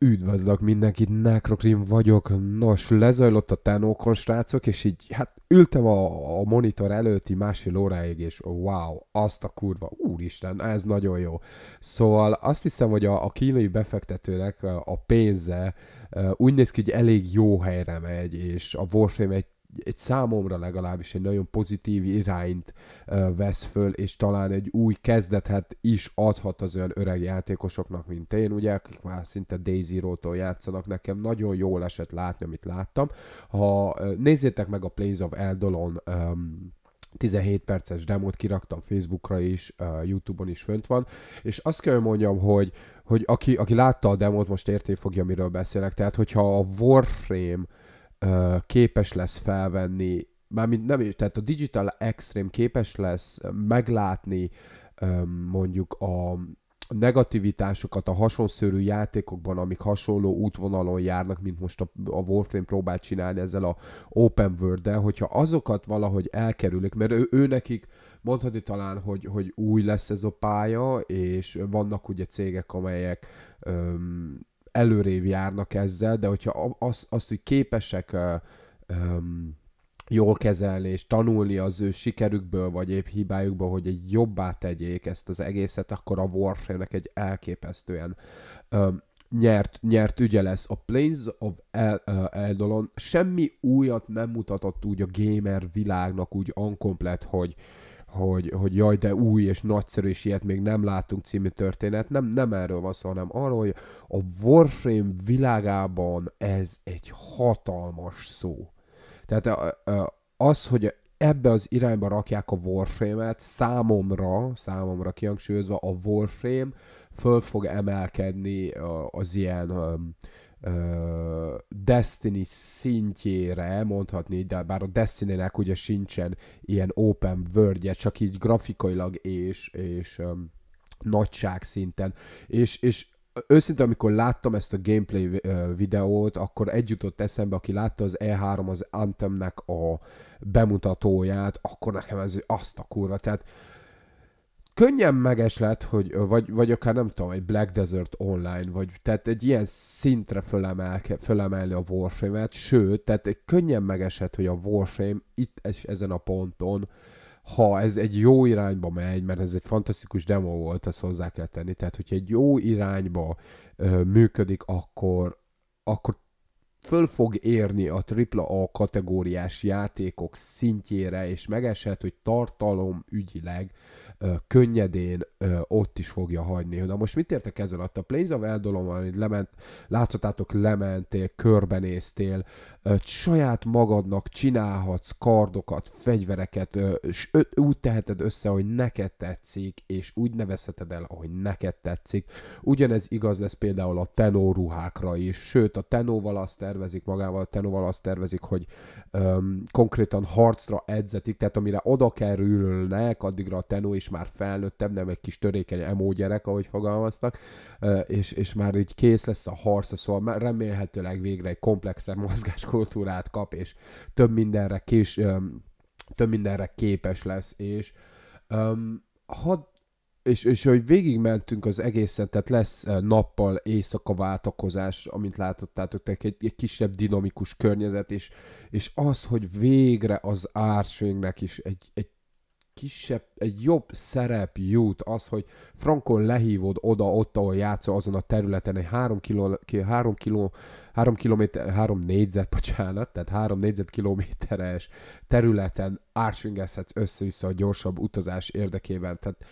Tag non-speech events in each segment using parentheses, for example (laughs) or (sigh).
Üdvözlök mindenkit, Nekrokrim vagyok. Nos, lezajlott a tenókon, srácok, és így, hát ültem a, a monitor előtti másfél óráig, és wow, azt a kurva, úristen, ez nagyon jó. Szóval azt hiszem, hogy a, a kínai befektetőnek a pénze úgy néz ki, hogy elég jó helyre megy, és a Warframe egy egy számomra legalábbis egy nagyon pozitív irányt vesz föl, és talán egy új kezdetet is adhat az olyan öreg játékosoknak, mint én, ugye, akik már szinte Daisy tól játszanak, nekem nagyon jól esett látni, amit láttam. Ha nézzétek meg a Plays of Eldolon 17 perces demót kiraktam Facebookra is, Youtube-on is fönt van, és azt kell mondjam, hogy, hogy aki, aki látta a demót, most érté fogja, miről beszélek. Tehát, hogyha a Warframe képes lesz felvenni, mármint nem, is, tehát a Digital Extreme képes lesz meglátni mondjuk a negativitásokat a hasonszörű játékokban, amik hasonló útvonalon járnak, mint most a, a Warframe próbál csinálni ezzel a open world hogyha azokat valahogy elkerülik, mert ő, ő nekik mondhatni talán, hogy, hogy új lesz ez a pálya, és vannak ugye cégek, amelyek öm, előrébb járnak ezzel, de hogyha azt, az, hogy képesek uh, um, jól kezelni és tanulni az ő sikerükből, vagy épp hibájukból, hogy egy jobbá tegyék ezt az egészet, akkor a warframe egy elképesztően um, nyert, nyert ügye lesz. A Plains of El- Eldolon semmi újat nem mutatott úgy a gamer világnak úgy ankomplet, hogy, hogy, hogy jaj, de új és nagyszerű, és ilyet még nem látunk című történet. Nem, nem erről van szó, hanem arról, hogy a Warframe világában ez egy hatalmas szó. Tehát az, hogy ebbe az irányba rakják a Warframe-et, számomra, számomra kihangsúlyozva a Warframe föl fog emelkedni az ilyen Destiny szintjére mondhatni, de bár a Destiny-nek ugye sincsen ilyen open world csak így grafikailag és, és um, nagyság szinten. És, és őszintén, amikor láttam ezt a gameplay videót, akkor egy jutott eszembe, aki látta az E3 az Anthemnek a bemutatóját, akkor nekem ez azt a kurva. Tehát uh, könnyen megeslet, hogy, vagy, vagy akár nem tudom, egy Black Desert online, vagy tehát egy ilyen szintre fölemel, fölemelni a Warframe-et, sőt, tehát egy könnyen megesett, hogy a Warframe itt és ezen a ponton, ha ez egy jó irányba megy, mert ez egy fantasztikus demo volt, azt hozzá kell tenni, tehát hogyha egy jó irányba ö, működik, akkor, akkor föl fog érni a AAA kategóriás játékok szintjére, és megeshet, hogy tartalom ügyileg ö, könnyedén ö, ott is fogja hagyni. Na most mit értek ezzel alatt? A Plains of Eldolom, lement, láthatátok, lementél, körbenéztél, ö, saját magadnak csinálhatsz kardokat, fegyvereket, ö, és ö, úgy teheted össze, hogy neked tetszik, és úgy nevezheted el, ahogy neked tetszik. Ugyanez igaz lesz például a tenó ruhákra is, sőt a tenóval azt tervezik magával, Tenóval azt tervezik, hogy öm, konkrétan harcra edzetik, tehát amire oda kerülnek, addigra a Tenó is már felnőttebb, nem egy kis törékeny emó gyerek, ahogy fogalmaztak, ö, és, és már így kész lesz a harc, szóval remélhetőleg végre egy komplexebb (laughs) mozgáskultúrát kap, és több mindenre kés, öm, több mindenre képes lesz, és öm, hadd és, és hogy végigmentünk az egészen, tehát lesz eh, nappal éjszaka váltakozás, amint látottátok, tehát egy, egy kisebb dinamikus környezet, és, és az, hogy végre az ársvénynek is egy, egy kisebb, egy jobb szerep jut az, hogy Frankon lehívod oda, ott, ahol játszol azon a területen, egy 3 kiló, 3 kiló, 3 kilométer, 3 négyzet, (laughs) bocsánat, tehát 3 négyzetkilométeres területen ársvingezhetsz össze-vissza a gyorsabb utazás érdekében. Tehát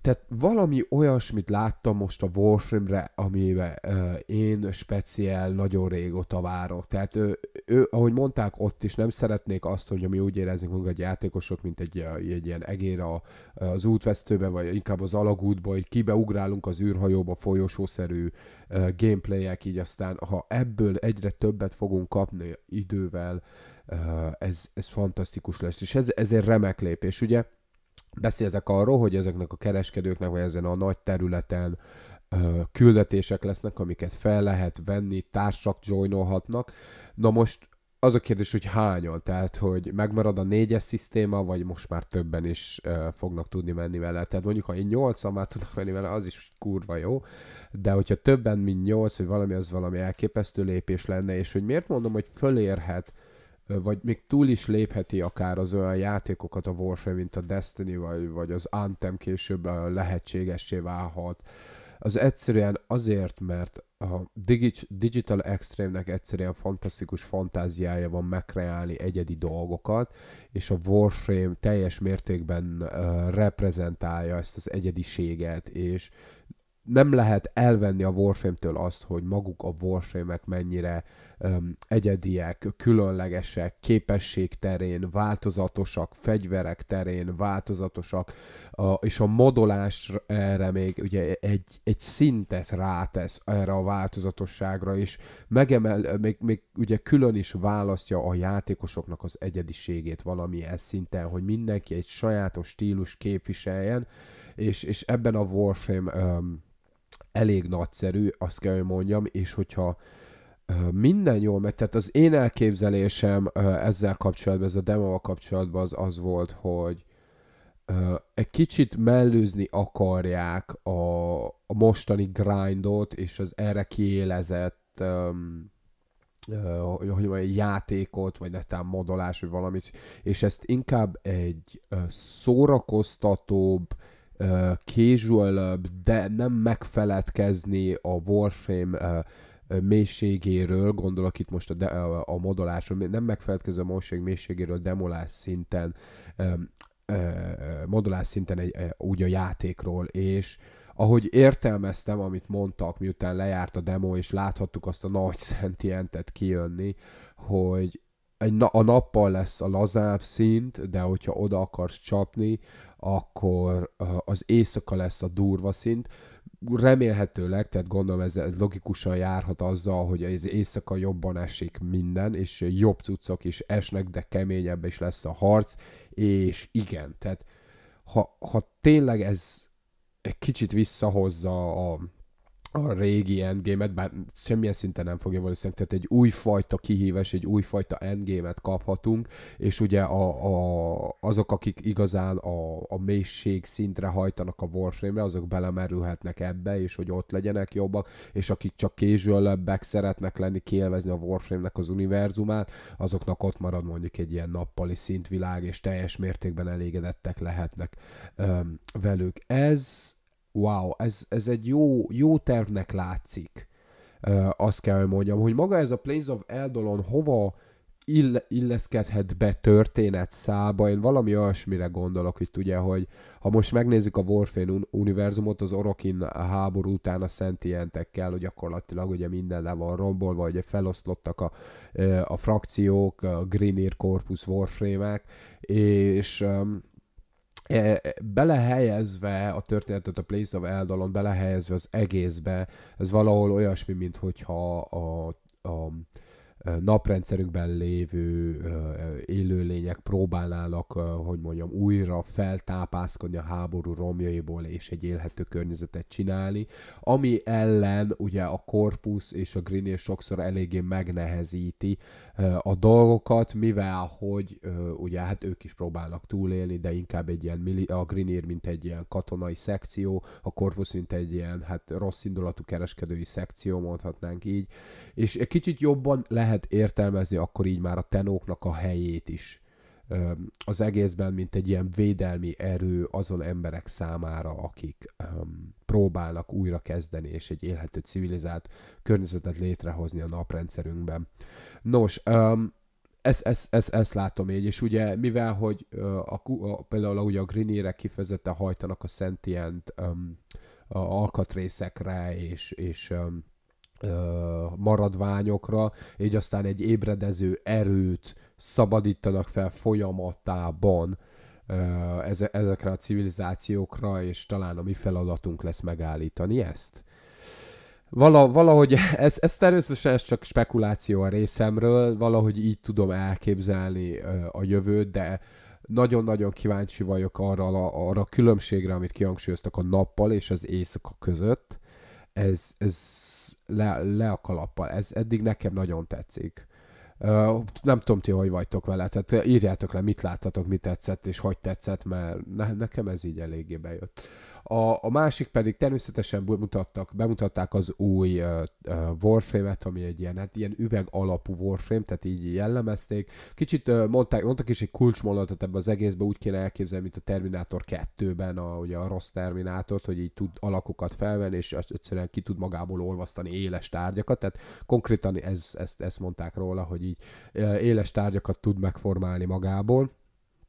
tehát valami olyasmit láttam most a Warframe-re, amivel uh, én speciál nagyon régóta várok. Tehát ő, ő, ahogy mondták ott is, nem szeretnék azt, hogy mi úgy érezzünk a játékosok, mint egy, egy ilyen egér a, az útvesztőbe, vagy inkább az alagútba, hogy kibeugrálunk az űrhajóba folyosószerű uh, gameplayek, így aztán ha ebből egyre többet fogunk kapni idővel, uh, ez, ez fantasztikus lesz. És ez, ez egy remek lépés, ugye? Beszéltek arról, hogy ezeknek a kereskedőknek, vagy ezen a nagy területen küldetések lesznek, amiket fel lehet venni, társak joinolhatnak. Na most az a kérdés, hogy hányan, tehát hogy megmarad a négyes szisztéma, vagy most már többen is ö, fognak tudni menni vele. Tehát mondjuk, ha én nyolcan már tudnak menni vele, az is kurva jó, de hogyha többen, mint nyolc, hogy valami az valami elképesztő lépés lenne, és hogy miért mondom, hogy fölérhet vagy még túl is lépheti akár az olyan játékokat a Warframe, mint a Destiny, vagy, vagy az Anthem később lehetségessé válhat. Az egyszerűen azért, mert a Digital Extreme-nek egyszerűen fantasztikus fantáziája van megkreálni egyedi dolgokat, és a Warframe teljes mértékben uh, reprezentálja ezt az egyediséget, és nem lehet elvenni a Warframe-től azt, hogy maguk a Warframe-ek mennyire um, egyediek, különlegesek, képesség terén, változatosak, fegyverek terén, változatosak, a, és a modolás erre még ugye egy, egy szintet rátesz erre a változatosságra, és megemel, még, még ugye külön is választja a játékosoknak az egyediségét valamilyen szinten, hogy mindenki egy sajátos stílus képviseljen, és, és ebben a Warframe um, elég nagyszerű, azt kell, hogy mondjam, és hogyha minden jól megy, tehát az én elképzelésem ezzel kapcsolatban, ez a demoval kapcsolatban az az volt, hogy egy kicsit mellőzni akarják a, a mostani grindot és az erre kiélezett um, hogy mondjam, egy játékot, vagy netán modolás, vagy valamit, és ezt inkább egy szórakoztatóbb, casual de nem megfeledkezni a Warframe mélységéről, gondolok itt most a, de, a modolásról, nem megfeledkező a módség mélységéről demolás szinten, modolás szinten egy, úgy a játékról, és ahogy értelmeztem, amit mondtak, miután lejárt a demo, és láthattuk azt a nagy szentientet kijönni, hogy egy na- a nappal lesz a lazább szint, de hogyha oda akarsz csapni, akkor az éjszaka lesz a durva szint. Remélhetőleg, tehát gondolom ez, ez logikusan járhat azzal, hogy az éjszaka jobban esik minden, és jobb cuccok is esnek, de keményebb is lesz a harc, és igen, tehát ha, ha tényleg ez egy kicsit visszahozza a a régi endgame-et, bár semmilyen szinten nem fogja valószínűleg, tehát egy újfajta kihívás, egy újfajta endgame-et kaphatunk, és ugye a, a, azok, akik igazán a, a mélység szintre hajtanak a Warframe-re, azok belemerülhetnek ebbe, és hogy ott legyenek jobbak, és akik csak casual-ebbek szeretnek lenni, kielvezni a Warframe-nek az univerzumát, azoknak ott marad mondjuk egy ilyen nappali szintvilág, és teljes mértékben elégedettek lehetnek öm, velük. Ez wow, ez, ez egy jó, jó tervnek látszik. Uh, azt kell, hogy mondjam, hogy maga ez a Plains of Eldolon hova ill- illeszkedhet be történet szába, én valami olyasmire gondolok itt ugye, hogy ha most megnézzük a Warfane un- univerzumot, az Orokin háború után a szentientekkel, hogy gyakorlatilag ugye minden le van rombolva, ugye feloszlottak a, a frakciók, a Greenir Corpus warframe és um, E, belehelyezve a történetet a Place of Eldalon, belehelyezve az egészbe, ez valahol olyasmi, mint hogyha a, a, a naprendszerünkben lévő élőlények próbálnának, hogy mondjam, újra feltápászkodni a háború romjaiból és egy élhető környezetet csinálni, ami ellen ugye a korpusz és a Green sokszor eléggé megnehezíti a dolgokat, mivel hogy ugye hát ők is próbálnak túlélni, de inkább egy ilyen, a Greenér mint egy ilyen katonai szekció, a korpusz mint egy ilyen hát rossz indulatú kereskedői szekció, mondhatnánk így, és egy kicsit jobban lehet lehet értelmezni akkor így már a tenóknak a helyét is az egészben, mint egy ilyen védelmi erő azon emberek számára, akik um, próbálnak kezdeni és egy élhető civilizált környezetet létrehozni a naprendszerünkben. Nos, um, ezt, ez, ez, ez látom így, és ugye mivel, hogy uh, a, a, például ugye a Grinére kifejezetten hajtanak a sentient um, a alkatrészekre és, és um, maradványokra, így aztán egy ébredező erőt szabadítanak fel folyamatában ezekre a civilizációkra, és talán a mi feladatunk lesz megállítani ezt. valahogy, (laughs) ez, ez természetesen ez csak spekuláció a részemről, valahogy így tudom elképzelni a jövőt, de nagyon-nagyon kíváncsi vagyok arra, arra a különbségre, amit kihangsúlyoztak a nappal és az éjszaka között ez, ez le, le a kalappal. Ez eddig nekem nagyon tetszik. Uh, nem tudom ti, hogy vagytok vele, tehát írjátok le, mit láttatok, mit tetszett, és hogy tetszett, mert ne, nekem ez így eléggé bejött. A, a másik pedig természetesen bemutattak, bemutatták az új uh, Warframe-et, ami egy ilyen, hát ilyen üveg alapú Warframe, tehát így jellemezték. Kicsit uh, mondták, mondtak is egy kulcsmondatot ebbe az egészbe, úgy kéne elképzelni, mint a Terminátor 2-ben, a, ugye a rossz Terminátort, hogy így tud alakokat felvenni, és egyszerűen ki tud magából olvasztani éles tárgyakat, tehát konkrétan ez, ezt, ezt mondták róla, hogy így éles tárgyakat tud megformálni magából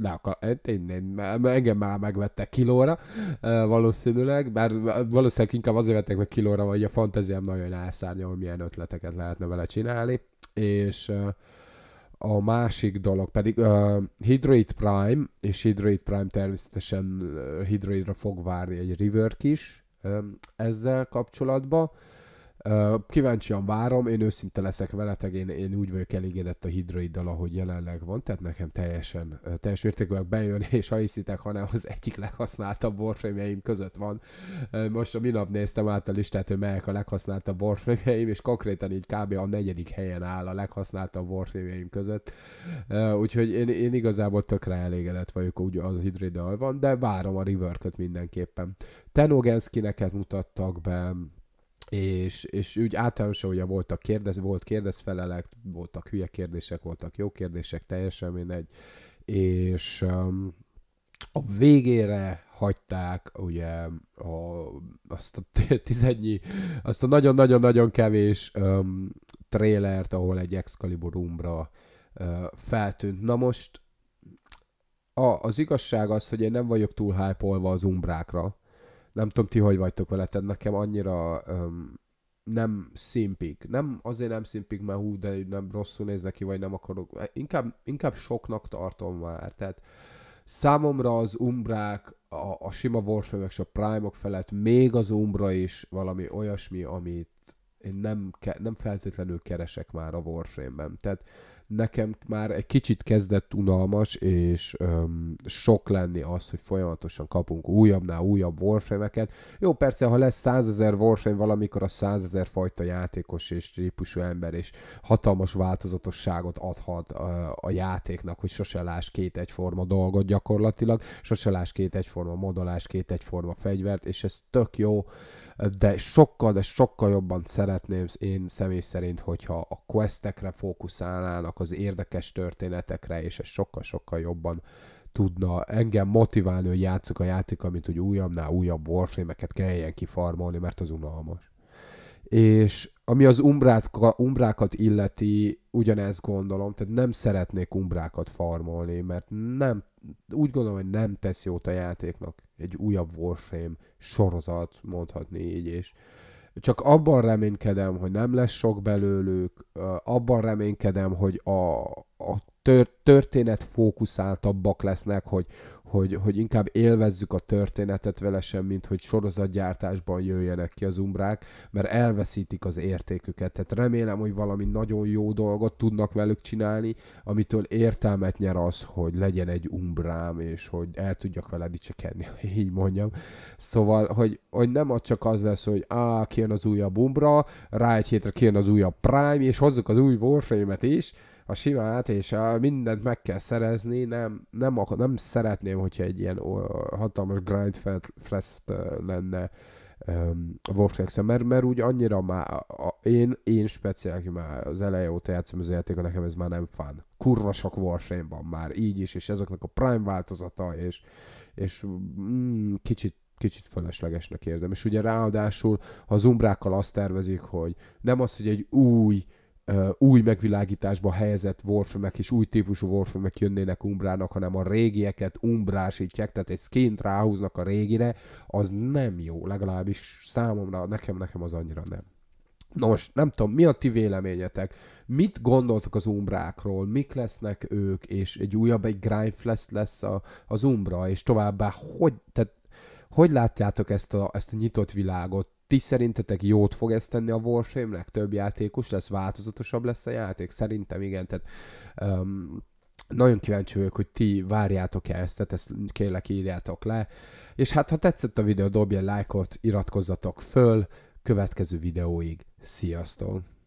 le akar, én, én, engem már megvettek kilóra valószínűleg, bár valószínűleg inkább azért vettek meg kilóra, vagy a fantáziám nagyon elszárnya, hogy milyen ötleteket lehetne vele csinálni, és a másik dolog pedig uh, Hydroid Prime, és Hydroid Prime természetesen Hydroidra fog várni egy rework is um, ezzel kapcsolatban, uh, Kíváncsian várom, én őszinte leszek veletek, én, én úgy vagyok elégedett a hidroiddal, ahogy jelenleg van, tehát nekem teljesen teljes értékűek bejön, (laughs) és ha hiszitek, hanem az egyik leghasználtabb borfrémjeim között van. Most a minap néztem át a listát, hogy melyek a leghasználtabb borfrémjeim, és konkrétan így kb. a negyedik helyen áll a leghasználtabb borfrémjeim között. Úgyhogy én, én igazából tökre elégedett vagyok, úgy az hidroiddal van, de várom a rework mindenképpen. Tenogenszkineket mutattak be, és, és úgy általánosan ugye voltak kérdez, volt kérdezfelelek, voltak hülye kérdések, voltak jó kérdések, teljesen mindegy, és um, a végére hagyták ugye a, azt a tizennyi, azt a nagyon-nagyon-nagyon kevés um, trélert, ahol egy Excalibur Umbra uh, feltűnt. Na most a, az igazság az, hogy én nem vagyok túl hype az Umbrákra, nem tudom, ti hogy vagytok vele, tehát nekem annyira um, nem szimpik. Nem azért nem szimpik, mert hú, de nem rosszul néznek ki, vagy nem akarok. Inkább, inkább soknak tartom már. Tehát számomra az umbrák, a, a sima warframe és a prime -ok felett még az umbra is valami olyasmi, amit én nem, ke- nem feltétlenül keresek már a Warframe-ben. Tehát nekem már egy kicsit kezdett unalmas, és öm, sok lenni az, hogy folyamatosan kapunk újabbnál újabb warframe-eket. Jó, persze, ha lesz 100 ezer warframe, valamikor a 100 ezer fajta játékos és típusú ember, és hatalmas változatosságot adhat a, a játéknak, hogy sose láss két egyforma dolgot gyakorlatilag, sose láss két egyforma modolás, két egyforma fegyvert, és ez tök jó de sokkal, de sokkal jobban szeretném én személy szerint, hogyha a questekre fókuszálnának, az érdekes történetekre, és ez sokkal-sokkal jobban tudna engem motiválni, hogy játszok a játék, amit úgy újabbnál újabb warframe-eket kelljen kifarmolni, mert az unalmas és ami az umbrát, umbrákat illeti, ugyanezt gondolom, tehát nem szeretnék umbrákat farmolni, mert nem, úgy gondolom, hogy nem tesz jót a játéknak egy újabb Warframe sorozat, mondhatni így, és csak abban reménykedem, hogy nem lesz sok belőlük, abban reménykedem, hogy a, a tör, történet fókuszáltabbak lesznek, hogy, hogy, hogy inkább élvezzük a történetet vele sem, mint hogy sorozatgyártásban jöjjenek ki az umbrák, mert elveszítik az értéküket. Tehát remélem, hogy valami nagyon jó dolgot tudnak velük csinálni, amitől értelmet nyer az, hogy legyen egy umbrám, és hogy el tudjak vele dicsekedni, ha (laughs) így mondjam. Szóval, hogy, hogy nem az csak az lesz, hogy á, kijön az újabb umbra, rá egy hétre kijön az újabb Prime, és hozzuk az új warframe is, a simát, és a mindent meg kell szerezni, nem, nem, akar, nem szeretném, hogyha egy ilyen hatalmas grind fest lenne um, a warflex mert, mert úgy annyira már, a, én, én speciál, aki már az eleje óta játszom az játékot, nekem ez már nem fán. Kurva sok Warframe van már, így is, és ezeknek a Prime változata, és, és mm, kicsit kicsit feleslegesnek érzem. És ugye ráadásul, ha az umbrákkal azt tervezik, hogy nem az, hogy egy új uh, új megvilágításba helyezett warframe és új típusú warframe jönnének Umbrának, hanem a régieket umbrásítják, tehát egy skint ráhúznak a régire, az nem jó, legalábbis számomra, nekem, nekem az annyira nem. Nos, nem tudom, mi a ti véleményetek? Mit gondoltok az umbrákról? Mik lesznek ők? És egy újabb, egy grindfest lesz a, az umbra, és továbbá hogy, tehát, hogy látjátok ezt a, ezt a nyitott világot? ti szerintetek jót fog ezt tenni a Warframe-nek? Több játékos lesz? Változatosabb lesz a játék? Szerintem igen, tehát um, nagyon kíváncsi vagyok, hogy ti várjátok el ezt, tehát ezt kérlek írjátok le. És hát, ha tetszett a videó, dobj egy lájkot, iratkozzatok föl, következő videóig. Sziasztok!